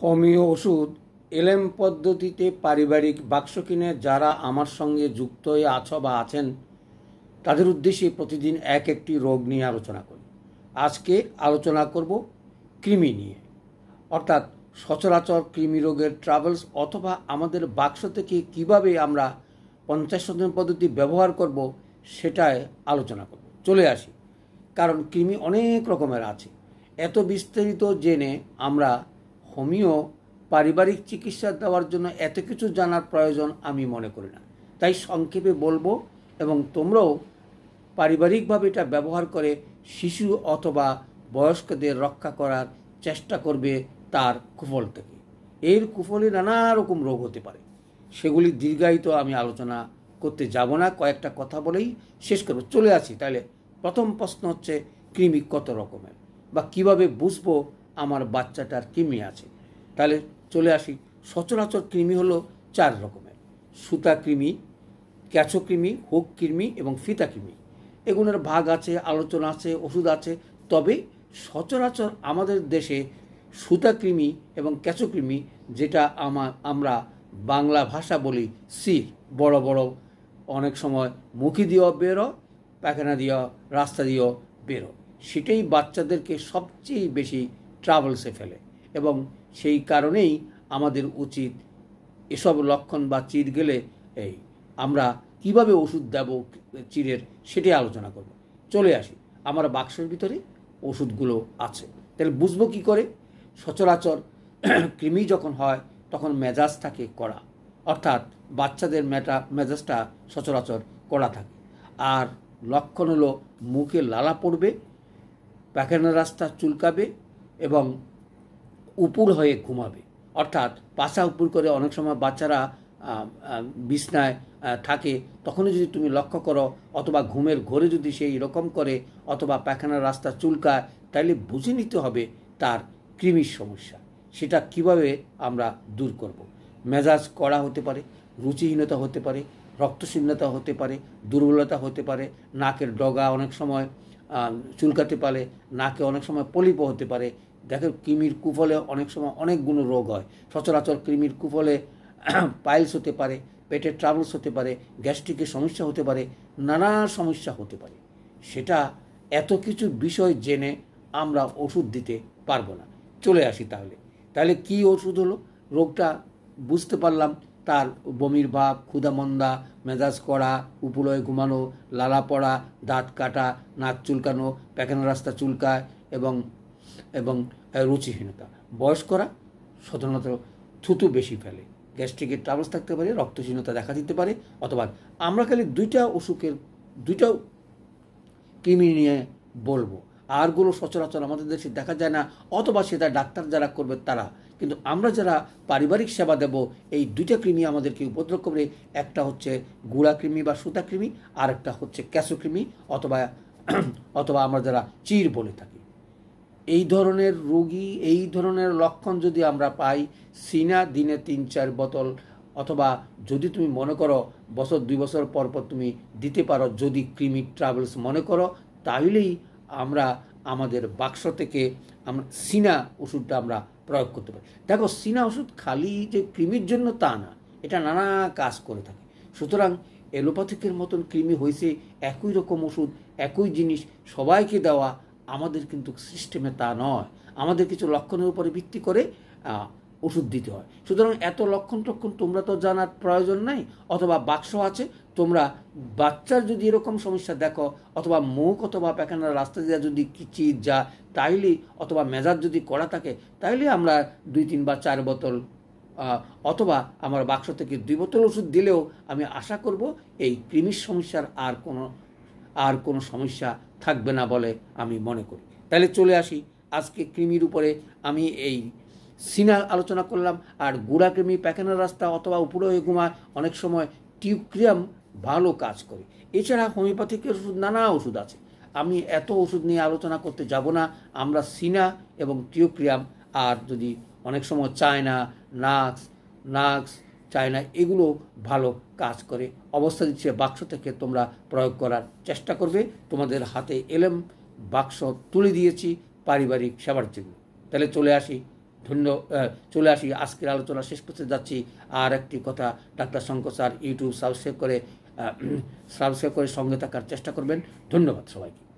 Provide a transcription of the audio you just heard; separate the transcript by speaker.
Speaker 1: Homeo ওষুধ এলএম পদ্ধতিতে পারিবারিক বাক্স কিনে যারা আমার সঙ্গে যুক্ত হয়ে আছো বা আছেন তাদের উদ্দেশ্যে প্রতিদিন এক একটি রোগ নিয়ে আলোচনা করি আজকে আলোচনা করব কৃমি নিয়ে অর্থাৎ সচরাচর কৃমি রোগের ট্রাভেলস অথবা আমাদের বাক্স থেকে কিভাবে আমরা পঞ্চাশ শতাংশ পদ্ধতি ব্যবহার করব সেটায় আলোচনা করব চলে আসি কারণ কৃমি অনেক রকমের আছে এত বিস্তারিত জেনে আমরা হোমিও পারিবারিক চিকিৎসা দেওয়ার জন্য এত কিছু জানার প্রয়োজন আমি মনে করি না তাই সংক্ষেপে বলবো এবং তোমরাও পারিবারিকভাবে এটা ব্যবহার করে শিশু অথবা বয়স্কদের রক্ষা করার চেষ্টা করবে তার কুফল থেকে এর কুফলে নানা রকম রোগ হতে পারে সেগুলি দীর্ঘায়িত আমি আলোচনা করতে যাব না কয়েকটা কথা বলেই শেষ করব চলে আসি তাহলে প্রথম প্রশ্ন হচ্ছে কৃমি কত রকমের বা কিভাবে বুঝবো আমার বাচ্চাটার কৃমি আছে তাহলে চলে আসি সচরাচর কৃমি হলো চার রকমের সুতা কৃমি ক্যাচো কৃমি হোক কৃমি এবং ফিতা কৃমি এগুলোর ভাগ আছে আলোচনা আছে ওষুধ আছে তবে সচরাচর আমাদের দেশে সুতা কৃমি এবং ক্যাচো কৃমি যেটা আমার আমরা বাংলা ভাষা বলি সির বড় বড় অনেক সময় মুখি দিয়েও বেরো পায়খানা দিয়েও রাস্তা দিয়েও বেরো সেটাই বাচ্চাদেরকে সবচেয়ে বেশি ট্রাভেলসে ফেলে এবং সেই কারণেই আমাদের উচিত এসব লক্ষণ বা চির গেলে এই আমরা কিভাবে ওষুধ দেব চিরের সেটি আলোচনা করব চলে আসি আমার বাক্সের ভিতরে ওষুধগুলো আছে তাহলে বুঝবো কি করে সচরাচর কৃমি যখন হয় তখন মেজাজ থাকে কড়া অর্থাৎ বাচ্চাদের মেটা মেজাজটা সচরাচর কড়া থাকে আর লক্ষণ হলো মুখে লালা পড়বে পাখানোর রাস্তা চুলকাবে এবং উপুর হয়ে ঘুমাবে অর্থাৎ পাশা উপুর করে অনেক সময় বাচ্চারা বিছনায় থাকে তখনও যদি তুমি লক্ষ্য করো অথবা ঘুমের ঘোরে যদি সেই রকম করে অথবা পায়খানার রাস্তা চুলকায় তাহলে বুঝে নিতে হবে তার কৃমির সমস্যা সেটা কিভাবে আমরা দূর করব। মেজাজ কড়া হতে পারে রুচিহীনতা হতে পারে রক্তশূন্যতা হতে পারে দুর্বলতা হতে পারে নাকের ডগা অনেক সময় চুলকাতে পারে নাকে অনেক সময় পলিপ হতে পারে দেখে কৃমির কুফলে অনেক সময় অনেকগুলো রোগ হয় সচরাচর কৃমির কুফলে পাইলস হতে পারে পেটের ট্রাভেলস হতে পারে গ্যাস্ট্রিকের সমস্যা হতে পারে নানা সমস্যা হতে পারে সেটা এত কিছু বিষয় জেনে আমরা ওষুধ দিতে পারবো না চলে আসি তাহলে তাহলে কি ওষুধ হলো রোগটা বুঝতে পারলাম তার বমির ভাব ক্ষুদামন্দা মেজাজ করা উপলয়ে ঘুমানো লালা পড়া দাঁত কাটা নাক চুলকানো প্যাকানো রাস্তা চুলকায় এবং এবং রুচিহীনতা বয়স্করা সাধারণত থুতু বেশি ফেলে গ্যাস্ট্রিকের ট্রাবলস থাকতে পারে রক্তহীনতা দেখা দিতে পারে অথবা আমরা খালি দুইটা অসুখের দুইটা কৃমি নিয়ে বলবো আরগুলো সচরাচর আমাদের দেশে দেখা যায় না অথবা সেটা ডাক্তার যারা করবে তারা কিন্তু আমরা যারা পারিবারিক সেবা দেব এই দুইটা কৃমি আমাদেরকে উপদ্রব করে একটা হচ্ছে গুড়া কৃমি বা সুতা কৃমি আর একটা হচ্ছে ক্যাসো কৃমি অথবা অথবা আমরা যারা চির বলে থাকি এই ধরনের রোগী এই ধরনের লক্ষণ যদি আমরা পাই সিনা দিনে তিন চার বোতল অথবা যদি তুমি মনে করো বছর দুই বছর পর পর তুমি দিতে পারো যদি ক্রিমি ট্রাভেলস মনে করো তাহলেই আমরা আমাদের বাক্স থেকে আমরা সিনা ওষুধটা আমরা প্রয়োগ করতে পারে দেখো সিনা ওষুধ খালি যে ক্রিমির জন্য তা না এটা নানা কাজ করে থাকে সুতরাং অ্যালোপ্যাথিকের মতন কৃমি হয়েছে একই রকম ওষুধ একই জিনিস সবাইকে দেওয়া আমাদের কিন্তু সিস্টেমে তা নয় আমাদের কিছু লক্ষণের উপরে ভিত্তি করে ওষুধ দিতে হয় সুতরাং এত লক্ষণ টক্ষণ তোমরা তো জানার প্রয়োজন নাই অথবা বাক্স আছে তোমরা বাচ্চার যদি এরকম সমস্যা দেখো অথবা মুখ অথবা পেখানার রাস্তা দিয়ে যদি কিচি যা তাইলে অথবা মেজাজ যদি করা থাকে তাইলে আমরা দুই তিন বা চার বোতল অথবা আমার বাক্স থেকে দুই বোতল ওষুধ দিলেও আমি আশা করব এই কৃমির সমস্যার আর কোনো আর কোনো সমস্যা থাকবে না বলে আমি মনে করি তাহলে চলে আসি আজকে কৃমির উপরে আমি এই সিনা আলোচনা করলাম আর গুড়াকৃমি প্যাকানোর রাস্তা অথবা উপরে হয়ে ঘুমায় অনেক সময় টিউক্রিয়াম ভালো কাজ করে এছাড়া হোমিওপ্যাথিকের ওষুধ নানা ওষুধ আছে আমি এত ওষুধ নিয়ে আলোচনা করতে যাব না আমরা সিনা এবং টিউক্রিয়াম আর যদি অনেক সময় চায়না নাক্স নাক্স চায়না এগুলো ভালো কাজ করে অবস্থা দিচ্ছে বাক্স থেকে তোমরা প্রয়োগ করার চেষ্টা করবে তোমাদের হাতে এলএম বাক্স তুলে দিয়েছি পারিবারিক সেবার জন্য তাহলে চলে আসি ধন্য চলে আসি আজকের আলোচনা শেষ করতে যাচ্ছি আর একটি কথা doctor Shankar sir YouTube subscribe করে সাবস্ক্রাইব করে সঙ্গে থাকার চেষ্টা করবেন ধন্যবাদ সবাইকে